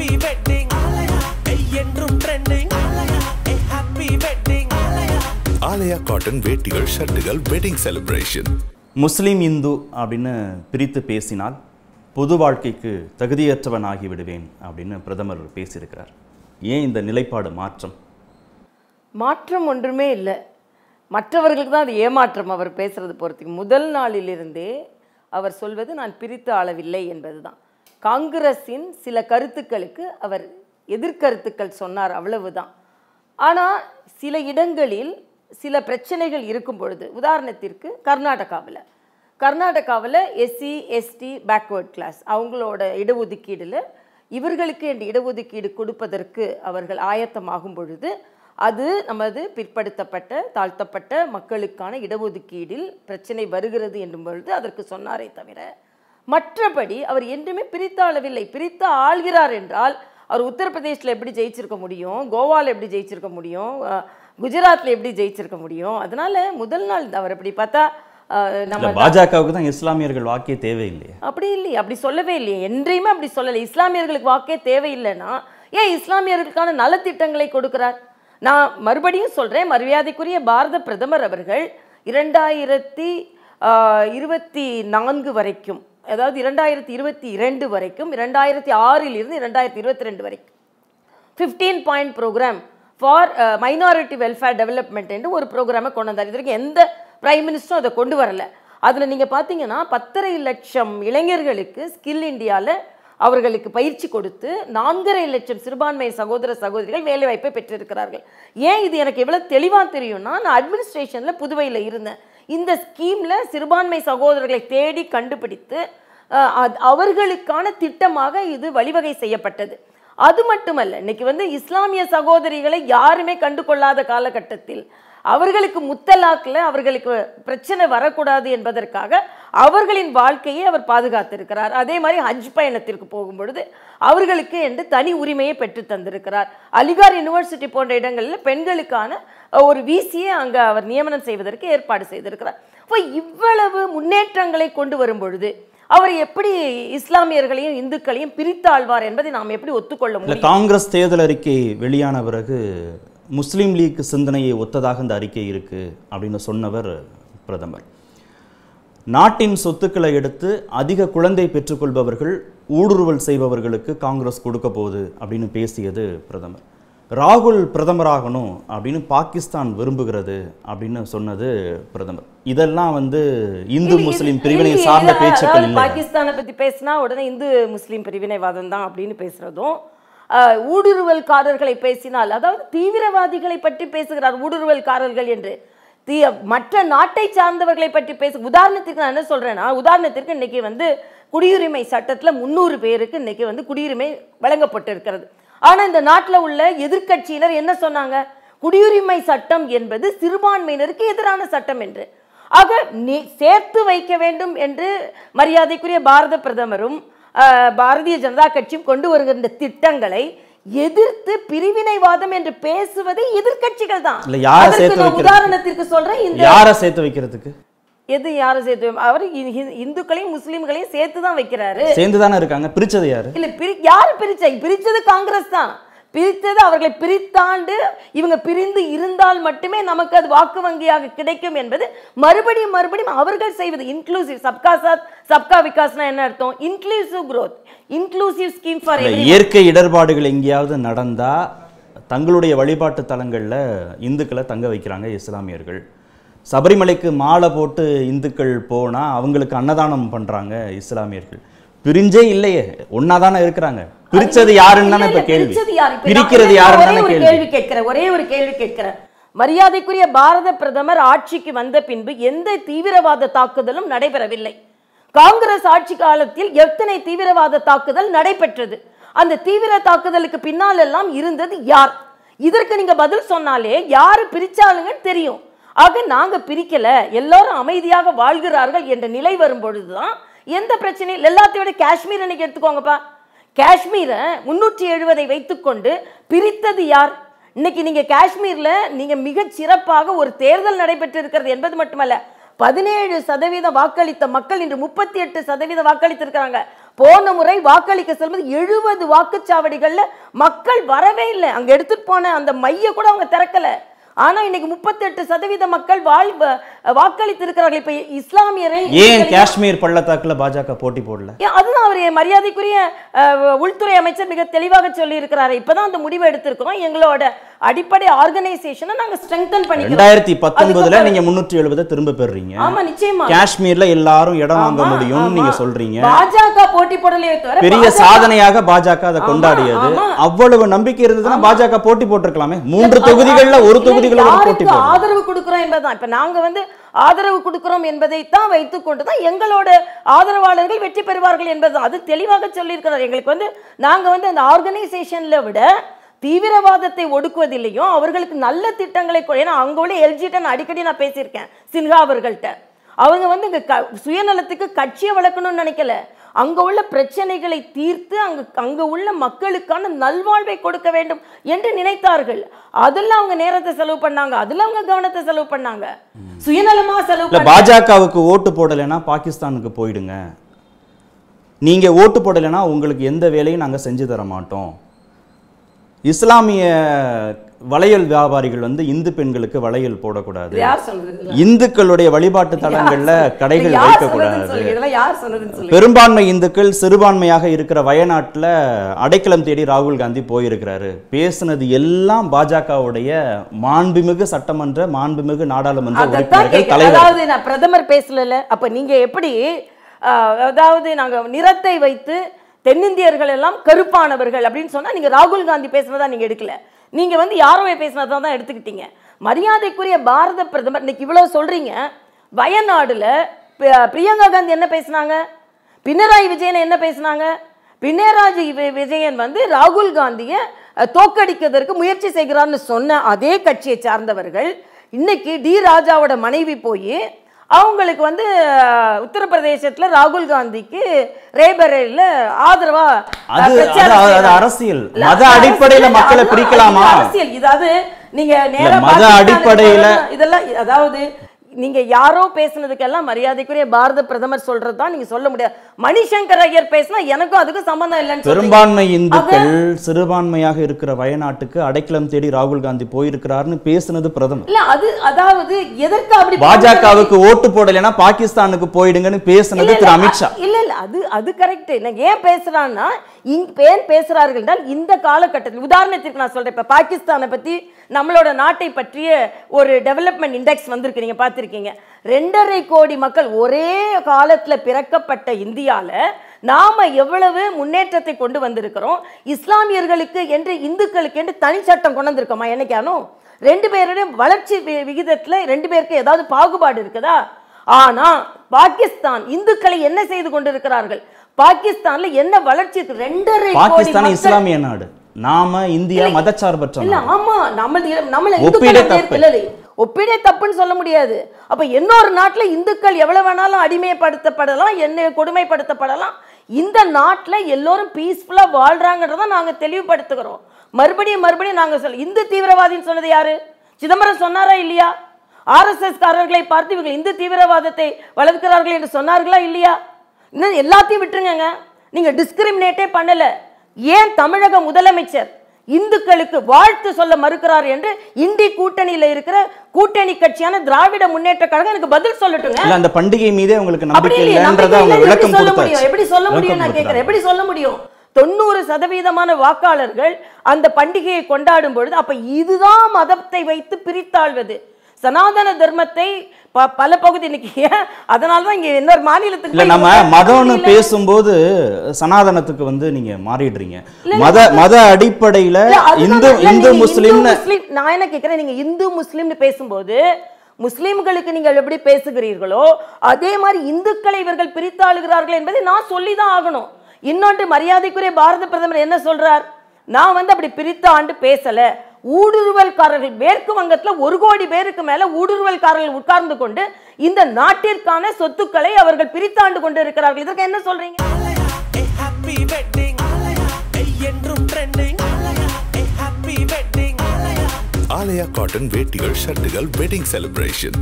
happy என்றும் happy Aalaya cotton வேட்டிகள் ஷர்ட்டுகள் வெட்டிங் செலிப்ரேஷன் முஸ்லீம் இந்து அப்படின்னு பிரித்து பேசினால் பொது வாழ்க்கைக்கு தகுதியற்றவன் ஆகிவிடுவேன் அப்படின்னு பிரதமர் பேசியிருக்கிறார் ஏன் இந்த நிலைப்பாடு மாற்றம் மாற்றம் ஒன்றுமே இல்லை மற்றவர்களுக்கு தான் அது ஏமாற்றம் அவர் பேசுறது போகிறதுக்கு முதல் நாளிலிருந்தே அவர் சொல்வது நான் பிரித்து ஆளவில்லை என்பது தான் காங்கிரஸின் சில கருத்துக்களுக்கு அவர் எதிர்கருத்துக்கள் சொன்னார் அவ்வளவுதான் ஆனால் சில இடங்களில் சில பிரச்சனைகள் இருக்கும் பொழுது உதாரணத்திற்கு கர்நாடகாவில் கர்நாடகாவில் எஸ்சி எஸ்டி பேக்வேர்ட் கிளாஸ் அவங்களோட இடஒதுக்கீடில் இவர்களுக்கு என் இடஒதுக்கீடு கொடுப்பதற்கு அவர்கள் ஆயத்தமாகும் பொழுது அது நமது பிற்படுத்தப்பட்ட தாழ்த்தப்பட்ட மக்களுக்கான இடஒதுக்கீடில் பிரச்சனை வருகிறது என்றும் பொழுது அதற்கு சொன்னாரே தவிர மற்றபடி அவர் என்றுமே பிரித்து ஆளவில்லை பிரித்து ஆள்கிறார் என்றால் அவர் உத்தரப்பிரதேசில் எப்படி ஜெயிச்சிருக்க முடியும் கோவாவில் எப்படி ஜெயிச்சிருக்க முடியும் குஜராத்தில் எப்படி ஜெயிச்சிருக்க முடியும் அதனால முதல் நாள் அவர் அப்படி பார்த்தா நம்ம பாஜகவுக்கு தான் இஸ்லாமியர்கள் வாக்கே தேவையில்லையே அப்படி இல்லையே அப்படி சொல்லவே இல்லையே என்றையுமே அப்படி சொல்லலை இஸ்லாமியர்களுக்கு வாக்கே தேவையில்லைன்னா ஏன் இஸ்லாமியர்களுக்கான நலத்திட்டங்களை கொடுக்கிறார் நான் மறுபடியும் சொல்கிறேன் மரியாதைக்குரிய பாரத பிரதமர் அவர்கள் இரண்டாயிரத்தி இருபத்தி நான்கு வரைக்கும் அதாவது இரண்டாயிரத்தி இருபத்தி இரண்டு வரைக்கும் இரண்டாயிரத்தி ஆறிலிருந்து இரண்டாயிரத்தி இருபத்தி ரெண்டு வரைக்கும் fifteen point program for minority welfare development என்று ஒரு ப்ரோக்ராமை கொண்டு வந்தார் இது வரைக்கும் எந்த பிரைம் மினிஸ்டரும் அதை கொண்டு வரல அதில் நீங்கள் பார்த்தீங்கன்னா பத்தரை லட்சம் இளைஞர்களுக்கு ஸ்கில் இந்தியாவில் அவர்களுக்கு பயிற்சி கொடுத்து நான்கரை லட்சம் சிறுபான்மை சகோதர சகோதரிகள் வேலைவாய்ப்பை பெற்றிருக்கிறார்கள் ஏன் இது எனக்கு எவ்வளோ தெளிவாக தெரியும்னா நான் அட்மினிஸ்ட்ரேஷனில் புதுவையில் இருந்தேன் இந்த ஸ்கீமில் சிறுபான்மை சகோதரர்களை தேடி கண்டுபிடித்து அவர்களுக்கான திட்டமாக இது வழிவகை செய்யப்பட்டது அது மட்டுமல்ல இன்னைக்கு வந்து இஸ்லாமிய சகோதரிகளை யாருமே கண்டு கொள்ளாத காலகட்டத்தில் அவர்களுக்கு முத்தலாக்கில் அவர்களுக்கு பிரச்சனை வரக்கூடாது என்பதற்காக அவர்களின் வாழ்க்கையை அவர் பாதுகாத்திருக்கிறார் அதே மாதிரி ஹஜ் பயணத்திற்கு போகும் பொழுது அவர்களுக்கு என்று தனி உரிமையை பெற்று தந்திருக்கிறார் அலிகார் யூனிவர்சிட்டி போன்ற இடங்களில் பெண்களுக்கான ஒரு வீசியை அங்கே அவர் நியமனம் செய்வதற்கு ஏற்பாடு செய்திருக்கிறார் இப்போ இவ்வளவு முன்னேற்றங்களை கொண்டு வரும் பொழுது அவர் எப்படி இஸ்லாமியர்களையும் இந்துக்களையும் பிரித்தாழ்வார் என்பதை நாம் எப்படி ஒத்துக்கொள்ள முடியும் காங்கிரஸ் தேர்தல் அறிக்கை வெளியான பிறகு முஸ்லீம் லீக் சிந்தனையை ஒத்ததாக இந்த அறிக்கை இருக்கு அப்படின்னு சொன்னவர் பிரதமர் நாட்டின் சொத்துக்களை எடுத்து அதிக குழந்தை பெற்றுக்கொள்பவர்கள் ஊடுருவல் செய்பவர்களுக்கு காங்கிரஸ் கொடுக்க போகுது அப்படின்னு பேசியது பிரதமர் ராகுல் பிரதமராகணும் அப்படின்னு பாகிஸ்தான் விரும்புகிறது அப்படின்னு சொன்னது பிரதமர் இதெல்லாம் வந்து இந்து முஸ்லீம் பிரிவினை சார்ந்த பேச்சுக்கள் இல்லை பாகிஸ்தானை பற்றி பேசினா உடனே இந்து முஸ்லீம் பிரிவினைவாதம் தான் அப்படின்னு பேசுகிறதும் ஊடுருவல்காரர்களை பேசினால் அதாவது தீவிரவாதிகளை பற்றி பேசுகிறார் ஊடுருவல்காரர்கள் என்று மற்ற நாட்டை சார்ந்தவர்களை பற்றி பேச உதாரணத்துக்கு நான் என்ன சொல்கிறேன்னா உதாரணத்திற்கு இன்றைக்கி வந்து குடியுரிமை சட்டத்தில் முந்நூறு பேருக்கு இன்றைக்கி வந்து குடியுரிமை வழங்கப்பட்டிருக்கிறது ஆனால் இந்த நாட்டில் உள்ள எதிர்கட்சியினர் என்ன சொன்னாங்க குடியுரிமை சட்டம் என்பது சிறுபான்மையினருக்கு எதிரான சட்டம் என்று ஆக நீ சேர்த்து வைக்க வேண்டும் என்று மரியாதைக்குரிய பாரத பிரதமரும் பாரதிய ஜனதா கட்சியும் கொண்டு வருகின்ற திட்டங்களை எதிர்த்து பிரிவினைவாதம் என்று பேசுவது எதிர்கட்சிகள் தான் உதாரணத்திற்கு சொல்றேன் இந்த யார சேர்த்து வைக்கிறதுக்கு எது யார சேர்த்து அவர் இந்துக்களையும் முஸ்லீம்களையும் சேர்த்து தான் வைக்கிறாரு சேர்ந்து தானே இருக்காங்க பிரிச்சது யாரு இல்ல பிரி யாரு பிரிச்சா பிரிச்சது காங்கிரஸ் தான் பிரித்தது அவர்களை பிரித்தாண்டு இவங்க பிரிந்து இருந்தால் மட்டுமே நமக்கு அது வாக்கு வங்கியாக கிடைக்கும் என்பது மறுபடியும் மறுபடியும் அவர்கள் செய்வது இன்க்ளூசிவ் சப்கா சாத் சப்கா விகாஸ்னா என்ன அர்த்தம் inclusive growth inclusive scheme for இயற்கை இடர்பாடுகள் எங்கேயாவது நடந்தா தங்களுடைய வழிபாட்டு தலங்களில் இந்துக்களை தங்க வைக்கிறாங்க இஸ்லாமியர்கள் சபரிமலைக்கு மாலை போட்டு இந்துக்கள் போனால் அவங்களுக்கு அன்னதானம் பண்ணுறாங்க இஸ்லாமியர்கள் பிரிஞ்சே இல்லையே ஒன்றா தானே இருக்கிறாங்க பிரிச்சது யாருன்னு இப்ப கேள்வி பிரிக்கிறது யாருன்னு கேள்வி கேட்கிறேன் ஒரே ஒரு கேள்வி கேட்கிறேன் மரியாதைக்குரிய பாரத பிரதமர் ஆட்சிக்கு வந்த பின்பு எந்த தீவிரவாத தாக்குதலும் நடைபெறவில்லை காங்கிரஸ் ஆட்சி காலத்தில் எத்தனை தீவிரவாத தாக்குதல் நடைபெற்றது அந்த தீவிர தாக்குதலுக்கு பின்னால் எல்லாம் இருந்தது யார் இதற்கு நீங்க பதில் சொன்னாலே யாரு பிரிச்சாலுங்கன்னு தெரியும் ஆக நாங்க பிரிக்கல எல்லாரும் அமைதியாக வாழ்கிறார்கள் என்ற நிலை வரும் பொழுதுதான் எந்த பிரச்சனையும் எல்லாத்தையும் காஷ்மீர் அன்னைக்கு எடுத்துக்கோங்கப்பா காஷ்மீரை முன்னூற்றி எழுபதை வைத்துக்கொண்டு பிரித்தது யார் இன்னைக்கு நீங்கள் காஷ்மீரில் நீங்கள் மிக சிறப்பாக ஒரு தேர்தல் நடைபெற்றிருக்கிறது என்பது மட்டுமல்ல பதினேழு சதவீதம் வாக்களித்த மக்கள் இன்று முப்பத்தி எட்டு சதவீதம் வாக்களித்திருக்கிறாங்க போன முறை வாக்களிக்க செல்வது எழுபது வாக்குச்சாவடிகளில் மக்கள் வரவே இல்லை அங்கே எடுத்துகிட்டு போன அந்த மைய கூட அவங்க திறக்கலை ஆனால் இன்னைக்கு முப்பத்தெட்டு சதவீத மக்கள் வாழ் வாக்களித்திருக்கிறார்கள் இப்ப இஸ்லாமியரை ஏன் காஷ்மீர் பள்ளத்தாக்குல பாஜக போட்டி போடல அதுதான் அவர் மரியாதைக்குரிய உள்துறை அமைச்சர் மிக தெளிவாக சொல்லி இருக்கிறாரு இப்பதான் அந்த முடிவு எடுத்திருக்கோம் எங்களோட அடிப்படை ஆர்கனைசேஷன் நாங்க ஸ்ட்ரெங்தன் பண்ணி ரெண்டாயிரத்தி பத்தொன்பதுல நீங்க முன்னூற்றி எழுபதை திரும்ப பெறுறீங்க ஆமா நிச்சயமா காஷ்மீர்ல எல்லாரும் இடம் வாங்க முடியும் நீங்க சொல்றீங்க பாஜக போட்டி போடலையே தவிர பெரிய சாதனையாக பாஜக அதை கொண்டாடியது அவ்வளவு நம்பிக்கை இருந்ததுன்னா பாஜக போட்டி போட்டிருக்கலாமே மூன்று தொகுதிகள்ல ஒரு தொகுதிகளோட போட்டி ஆதரவு கொடுக்குறோம் என்பதுதான் இப்ப நாங்க வந்து ஆதரவு கொடுக்கிறோம் என்பதைத்தான் வைத்துக்கொண்டு தான் எங்களோட ஆதரவாளர்கள் வெற்றி பெறுவார்கள் என்பது அது தெளிவாக சொல்லியிருக்கிறார் எங்களுக்கு வந்து நாங்கள் வந்து அந்த ஆர்கனைசேஷனில் விட தீவிரவாதத்தை ஒடுக்குவதில்லையும் அவர்களுக்கு நல்ல திட்டங்களை ஏன்னா அங்கே உள்ள எல்ஜிட்ட நான் அடிக்கடி நான் பேசியிருக்கேன் சின்ஹா அவர்கள்ட்ட அவங்க வந்து இங்கே க சுயநலத்துக்கு கட்சியை வளர்க்கணும்னு நினைக்கல அங்கே உள்ள பிரச்சனைகளை தீர்த்து அங்கு அங்கே உள்ள மக்களுக்கான நல்வாழ்வை கொடுக்க வேண்டும் என்று நினைத்தார்கள் அதில் அவங்க நேரத்தை செலவு பண்ணாங்க அதில் அவங்க கவனத்தை செலவு பண்ணாங்க சுயநலமாக செலவு பாஜகவுக்கு ஓட்டு போடலைன்னா பாகிஸ்தானுக்கு போயிடுங்க நீங்கள் ஓட்டு போடலைன்னா உங்களுக்கு எந்த வேலையும் நாங்கள் செஞ்சு தர மாட்டோம் இஸ்லாமிய வளையல் வியாபாரிகள் வந்து இந்து பெண்களுக்கு வளையல் போடக்கூடாது இந்துக்களுடைய வழிபாட்டு தலங்கள்ல கடைகள் வைக்கக்கூடாது பெரும்பான்மை இந்துக்கள் சிறுபான்மையாக இருக்கிற வயநாட்டில் அடைக்கலம் தேடி ராகுல் காந்தி போயிருக்கிறாரு பேசுனது எல்லாம் பாஜகவுடைய மாண்புமிகு சட்டமன்ற மாண்புமிகு நாடாளுமன்ற உறுப்பினர்கள் தலைவர் பிரதமர் பேசல அப்ப நீங்க எப்படி அதாவது நாங்க நிறத்தை வைத்து தென்னிந்தியர்கள் எல்லாம் கருப்பானவர்கள் அப்படின்னு சொன்னால் நீங்கள் ராகுல் காந்தி பேசுனதா நீங்கள் எடுக்கல நீங்கள் வந்து யாரோவே பேசுனதா தான் எடுத்துக்கிட்டீங்க மரியாதைக்குரிய பாரத பிரதமர் இன்னைக்கு இவ்வளோ சொல்கிறீங்க வயநாடில் பிரியங்கா காந்தி என்ன பேசினாங்க பினராயி விஜயன் என்ன பேசினாங்க பினராஜி விஜயன் வந்து ராகுல் காந்தியை தோக்கடிக்கிறதற்கு முயற்சி செய்கிறான்னு சொன்ன அதே கட்சியை சார்ந்தவர்கள் இன்னைக்கு டி ராஜாவோட மனைவி போய் அவங்களுக்கு வந்து உத்தரப்பிரதேசத்தில் ராகுல் காந்திக்கு ரேபரேல ஆதரவா அரசியல் மத அடிப்படையில மக்களை பிரிக்கலாமா அரசியல் இதாவது நீங்க மத அடிப்படையில இதெல்லாம் அதாவது நீங்கள் யாரோ பேசுனதுக்கெல்லாம் மரியாதைக்குரிய பாரத பிரதமர் சொல்றது தான் நீங்கள் சொல்ல முடியாது மணிசங்கர் ஐயர் பேசினா எனக்கும் அதுக்கும் சம்பந்தம் இல்லைன்னு பெரும்பான்மை இந்துக்கள் சிறுபான்மையாக இருக்கிற வயநாட்டுக்கு அடைக்கலம் தேடி ராகுல் காந்தி போயிருக்கிறார்னு பேசுனது பிரதமர் இல்ல அது அதாவது எதற்கு அப்படி பாஜகவுக்கு ஓட்டு போடலைன்னா பாகிஸ்தானுக்கு போயிடுங்கன்னு பேசுனது திரு அமித்ஷா இல்ல இல்ல அது அது கரெக்ட் நான் ஏன் பேசுறான்னா பேர் பேசுகிறார்கள் என்றால் இந்த காலகட்டத்தில் உதாரணத்திற்கு நான் சொல்கிறேன் இப்போ பாகிஸ்தானை பற்றி நம்மளோட நாட்டை பற்றிய ஒரு டெவலப்மெண்ட் இண்டெக்ஸ் வந்திருக்கு நீங்க பார்த்துருக்கீங்க ரெண்டரை கோடி மக்கள் ஒரே காலத்தில் பிறக்கப்பட்ட இந்தியாவில் நாம் எவ்வளவு முன்னேற்றத்தை கொண்டு வந்திருக்கிறோம் இஸ்லாமியர்களுக்கு என்று இந்துக்களுக்கு என்று தனி சட்டம் கொண்டு வந்திருக்கோமா என்னைக்கானோ ரெண்டு பேருடைய வளர்ச்சி விகிதத்தில் ரெண்டு பேருக்கு ஏதாவது பாகுபாடு இருக்குதா ஆனால் பாகிஸ்தான் இந்துக்களை என்ன செய்து கொண்டிருக்கிறார்கள் பாகிஸ்தான்ல என்ன வளர்ச்சி ரெண்டரை பாகிஸ்தான் இஸ்லாமிய நாடு நாம இந்தியா மதச்சார்பற்ற இல்ல ஆமா நம்மள நம்மள ஒப்பீடே தப்பு ஒப்பீடே தப்புன்னு சொல்ல முடியாது அப்ப இன்னொரு நாட்டுல இந்துக்கள் எவ்வளவு வேணாலும் அடிமைப்படுத்தப்படலாம் என்ன கொடுமைப்படுத்தப்படலாம் இந்த நாட்டுல எல்லோரும் பீஸ்ஃபுல்லா வாழ்றாங்கன்றத நாங்க தெளிவுபடுத்துகிறோம் மறுபடியும் மறுபடியும் நாங்க சொல்ல இந்து தீவிரவாதின்னு சொன்னது யாரு சிதம்பரம் சொன்னாரா இல்லையா ஆர்எஸ்எஸ் காரர்களை பார்த்து இவர்கள் இந்து தீவிரவாதத்தை வளர்க்கிறார்கள் என்று சொன்னார்களா இல்லையா இன்னும் எல்லாத்தையும் விட்டுருங்க நீங்கள் டிஸ்கிரிமினேட்டே பண்ணலை ஏன் தமிழக முதலமைச்சர் இந்துக்களுக்கு வாழ்த்து சொல்ல மறுக்கிறார் என்று இந்தி கூட்டணியில் இருக்கிற கூட்டணி கட்சியான திராவிட முன்னேற்ற கழகம் எனக்கு பதில் சொல்லட்டுங்க அந்த பண்டிகை மீதே உங்களுக்கு நம்பிக்கை இல்லைன்றத அவங்க விளக்கம் சொல்ல முடியும் எப்படி சொல்ல முடியும் நான் கேட்கிறேன் எப்படி சொல்ல முடியும் தொண்ணூறு சதவீதமான வாக்காளர்கள் அந்த பண்டிகையை கொண்டாடும் பொழுது அப்ப இதுதான் மதத்தை வைத்து பிரித்தாழ்வது சனாதன தர்மத்தை பல பகுதி இன்னைக்கு அதனால தான் இன்னொரு மாநிலத்துக்கு நம்ம மதம்னு பேசும்போது சனாதனத்துக்கு வந்து நீங்க மாறிடுறீங்க மத மத அடிப்படையில இந்து இந்து முஸ்லீம் நான் என்ன கேட்குறேன் நீங்க இந்து முஸ்லீம்னு பேசும்போது முஸ்லீம்களுக்கு நீங்கள் எப்படி பேசுகிறீர்களோ அதே மாதிரி இந்துக்களை இவர்கள் பிரித்தாளுகிறார்கள் என்பதை நான் சொல்லி தான் ஆகணும் இன்னொன்று மரியாதைக்குரிய பாரத பிரதமர் என்ன சொல்றார் நான் வந்து அப்படி பிரித்த ஆண்டு பேசலை ஊடுருவல்காரர்கள் மேற்கு வங்கத்தில் ஒரு கோடி பேருக்கு மேலே ஊடுருவல்காரர்கள் உட்கார்ந்து கொண்டு இந்த நாட்டிற்கான சொத்துக்களை அவர்கள் பிரித்தாண்டு கொண்டு இருக்கிறார்கள் இதற்கு என்ன சொல்றீங்க ஆலயா காட்டன் வேட்டிகள் ஷர்ட்டுகள் வெட்டிங் செலிப்ரேஷன்